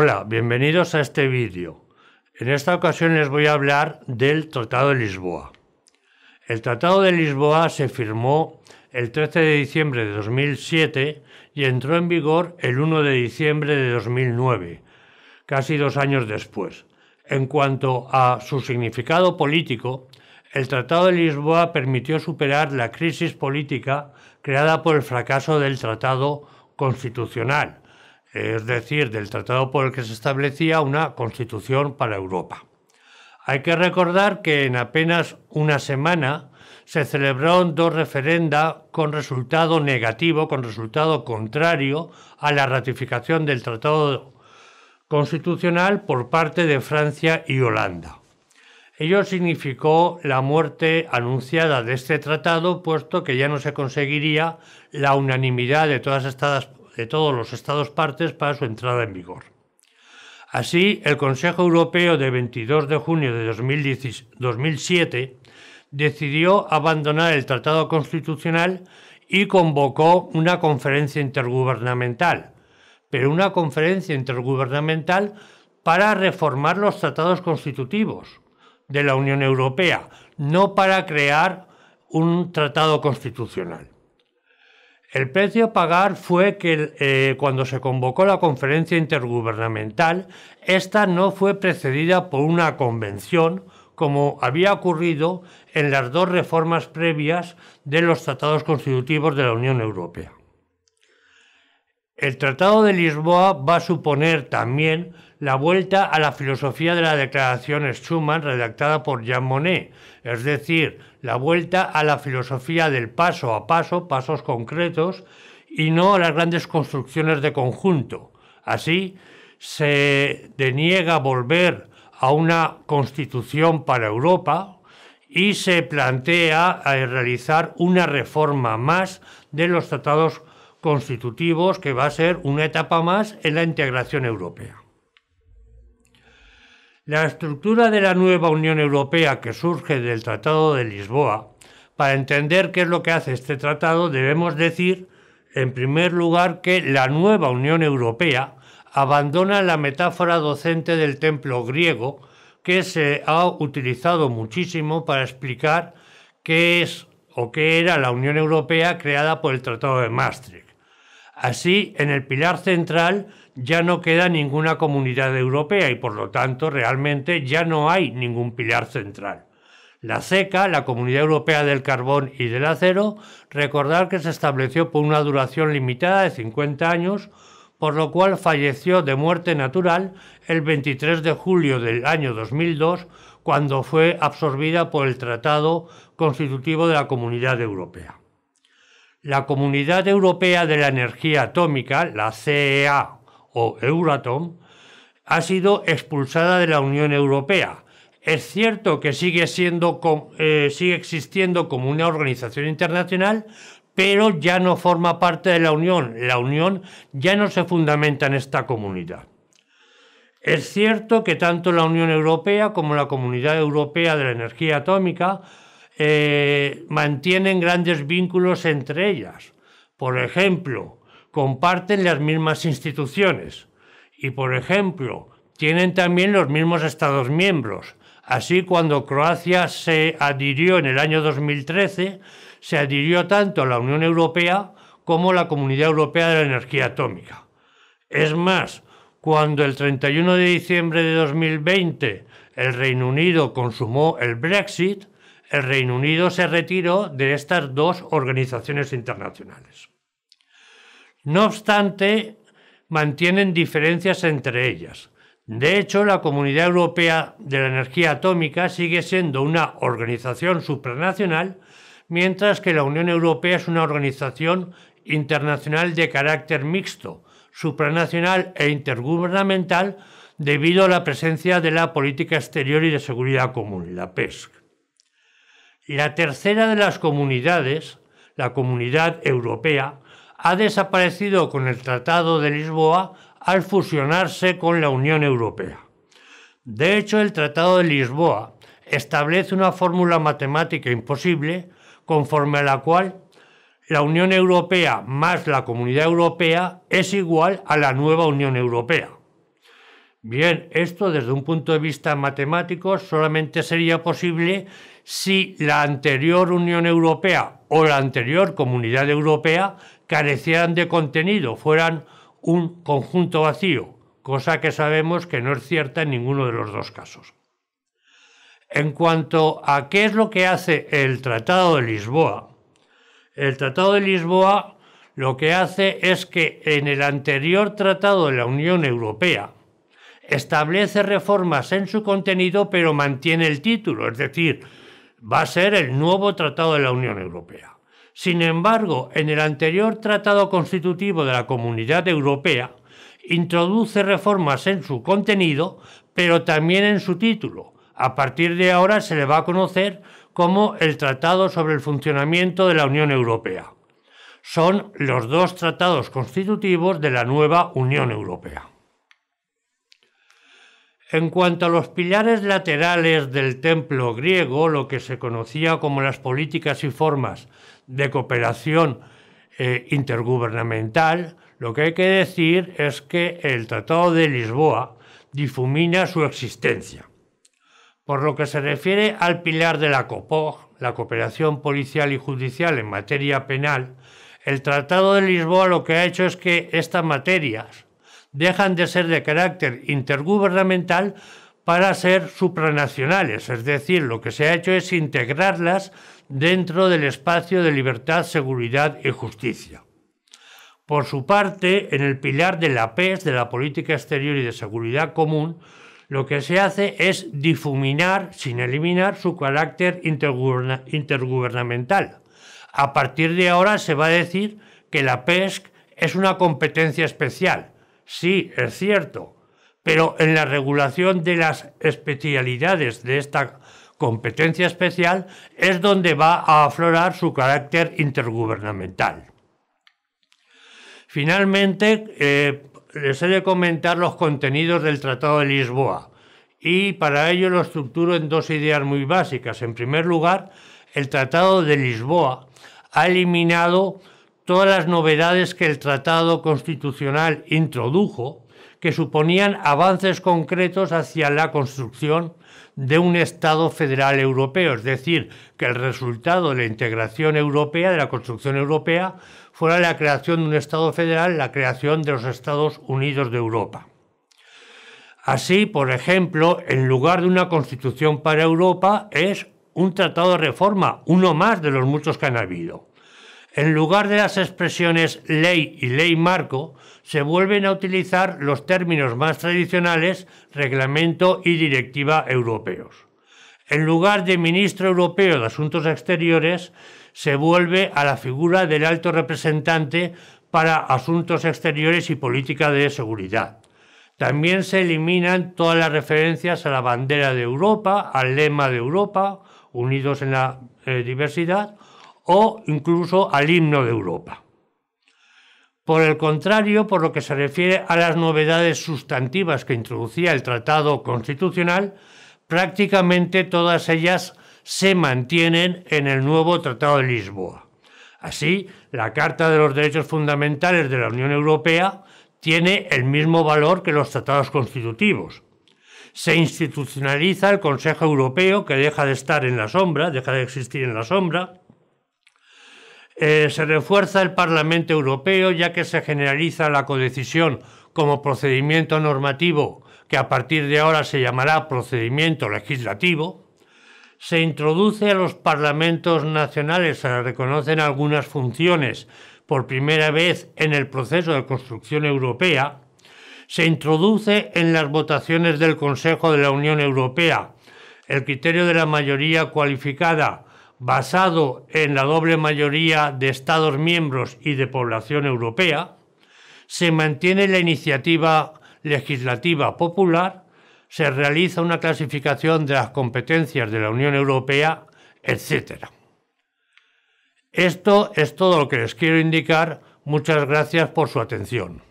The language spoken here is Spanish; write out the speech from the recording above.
Hola, bienvenidos a este vídeo. En esta ocasión les voy a hablar del Tratado de Lisboa. El Tratado de Lisboa se firmó el 13 de diciembre de 2007 y entró en vigor el 1 de diciembre de 2009, casi dos años después. En cuanto a su significado político, el Tratado de Lisboa permitió superar la crisis política creada por el fracaso del Tratado Constitucional es decir, del tratado por el que se establecía una constitución para Europa. Hay que recordar que en apenas una semana se celebraron dos referenda con resultado negativo, con resultado contrario a la ratificación del tratado constitucional por parte de Francia y Holanda. Ello significó la muerte anunciada de este tratado, puesto que ya no se conseguiría la unanimidad de todas estas de todos los Estados partes para su entrada en vigor. Así, el Consejo Europeo de 22 de junio de 2007 decidió abandonar el Tratado Constitucional y convocó una conferencia intergubernamental, pero una conferencia intergubernamental para reformar los tratados constitutivos de la Unión Europea, no para crear un tratado constitucional. El precio a pagar fue que eh, cuando se convocó la conferencia intergubernamental, esta no fue precedida por una convención, como había ocurrido en las dos reformas previas de los tratados constitutivos de la Unión Europea. El Tratado de Lisboa va a suponer también la vuelta a la filosofía de la declaración Schuman redactada por Jean Monnet, es decir, la vuelta a la filosofía del paso a paso, pasos concretos, y no a las grandes construcciones de conjunto. Así, se deniega volver a una constitución para Europa y se plantea eh, realizar una reforma más de los tratados constitutivos que va a ser una etapa más en la integración europea. La estructura de la nueva Unión Europea que surge del Tratado de Lisboa, para entender qué es lo que hace este tratado, debemos decir, en primer lugar, que la nueva Unión Europea abandona la metáfora docente del templo griego, que se ha utilizado muchísimo para explicar qué es o qué era la Unión Europea creada por el Tratado de Maastricht. Así, en el pilar central ya no queda ninguna comunidad europea y por lo tanto realmente ya no hay ningún pilar central. La CECA, la Comunidad Europea del Carbón y del Acero, recordar que se estableció por una duración limitada de 50 años, por lo cual falleció de muerte natural el 23 de julio del año 2002, cuando fue absorbida por el Tratado Constitutivo de la Comunidad Europea la Comunidad Europea de la Energía Atómica, la CEA o Euratom, ha sido expulsada de la Unión Europea. Es cierto que sigue, siendo, eh, sigue existiendo como una organización internacional, pero ya no forma parte de la Unión. La Unión ya no se fundamenta en esta comunidad. Es cierto que tanto la Unión Europea como la Comunidad Europea de la Energía Atómica eh, mantienen grandes vínculos entre ellas. Por ejemplo, comparten las mismas instituciones y, por ejemplo, tienen también los mismos Estados miembros. Así, cuando Croacia se adhirió en el año 2013, se adhirió tanto a la Unión Europea como a la Comunidad Europea de la Energía Atómica. Es más, cuando el 31 de diciembre de 2020 el Reino Unido consumó el Brexit, el Reino Unido se retiró de estas dos organizaciones internacionales. No obstante, mantienen diferencias entre ellas. De hecho, la Comunidad Europea de la Energía Atómica sigue siendo una organización supranacional, mientras que la Unión Europea es una organización internacional de carácter mixto, supranacional e intergubernamental debido a la presencia de la Política Exterior y de Seguridad Común, la PESC. La tercera de las comunidades, la Comunidad Europea, ha desaparecido con el Tratado de Lisboa al fusionarse con la Unión Europea. De hecho, el Tratado de Lisboa establece una fórmula matemática imposible conforme a la cual la Unión Europea más la Comunidad Europea es igual a la nueva Unión Europea. Bien, esto desde un punto de vista matemático solamente sería posible si la anterior Unión Europea o la anterior Comunidad Europea carecieran de contenido, fueran un conjunto vacío, cosa que sabemos que no es cierta en ninguno de los dos casos. En cuanto a qué es lo que hace el Tratado de Lisboa, el Tratado de Lisboa lo que hace es que en el anterior Tratado de la Unión Europea, establece reformas en su contenido, pero mantiene el título, es decir, va a ser el nuevo Tratado de la Unión Europea. Sin embargo, en el anterior Tratado Constitutivo de la Comunidad Europea, introduce reformas en su contenido, pero también en su título. A partir de ahora se le va a conocer como el Tratado sobre el Funcionamiento de la Unión Europea. Son los dos tratados constitutivos de la nueva Unión Europea. En cuanto a los pilares laterales del templo griego, lo que se conocía como las políticas y formas de cooperación eh, intergubernamental, lo que hay que decir es que el Tratado de Lisboa difumina su existencia. Por lo que se refiere al pilar de la COPOG, la cooperación policial y judicial en materia penal, el Tratado de Lisboa lo que ha hecho es que estas materias dejan de ser de carácter intergubernamental para ser supranacionales, es decir, lo que se ha hecho es integrarlas dentro del espacio de libertad, seguridad y justicia. Por su parte, en el pilar de la PES, de la política exterior y de seguridad común, lo que se hace es difuminar, sin eliminar, su carácter intergubernamental. A partir de ahora se va a decir que la PESC es una competencia especial, Sí, es cierto, pero en la regulación de las especialidades de esta competencia especial es donde va a aflorar su carácter intergubernamental. Finalmente, eh, les he de comentar los contenidos del Tratado de Lisboa y para ello lo estructuro en dos ideas muy básicas. En primer lugar, el Tratado de Lisboa ha eliminado todas las novedades que el Tratado Constitucional introdujo, que suponían avances concretos hacia la construcción de un Estado federal europeo, es decir, que el resultado de la integración europea, de la construcción europea, fuera la creación de un Estado federal, la creación de los Estados Unidos de Europa. Así, por ejemplo, en lugar de una constitución para Europa es un tratado de reforma, uno más de los muchos que han habido. En lugar de las expresiones ley y ley marco, se vuelven a utilizar los términos más tradicionales reglamento y directiva europeos. En lugar de ministro europeo de Asuntos Exteriores, se vuelve a la figura del alto representante para asuntos exteriores y política de seguridad. También se eliminan todas las referencias a la bandera de Europa, al lema de Europa, unidos en la eh, diversidad, o incluso al himno de Europa. Por el contrario, por lo que se refiere a las novedades sustantivas que introducía el Tratado Constitucional, prácticamente todas ellas se mantienen en el nuevo Tratado de Lisboa. Así, la Carta de los Derechos Fundamentales de la Unión Europea tiene el mismo valor que los tratados constitutivos. Se institucionaliza el Consejo Europeo, que deja de estar en la sombra, deja de existir en la sombra, eh, se refuerza el Parlamento Europeo ya que se generaliza la codecisión como procedimiento normativo que a partir de ahora se llamará procedimiento legislativo. Se introduce a los parlamentos nacionales, se reconocen algunas funciones por primera vez en el proceso de construcción europea. Se introduce en las votaciones del Consejo de la Unión Europea el criterio de la mayoría cualificada basado en la doble mayoría de Estados miembros y de población europea, se mantiene la iniciativa legislativa popular, se realiza una clasificación de las competencias de la Unión Europea, etc. Esto es todo lo que les quiero indicar. Muchas gracias por su atención.